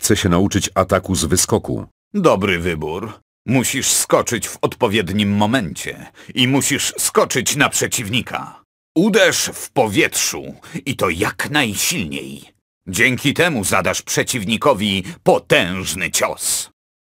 Chcę się nauczyć ataku z wyskoku. Dobry wybór. Musisz skoczyć w odpowiednim momencie i musisz skoczyć na przeciwnika. Uderz w powietrzu i to jak najsilniej. Dzięki temu zadasz przeciwnikowi potężny cios.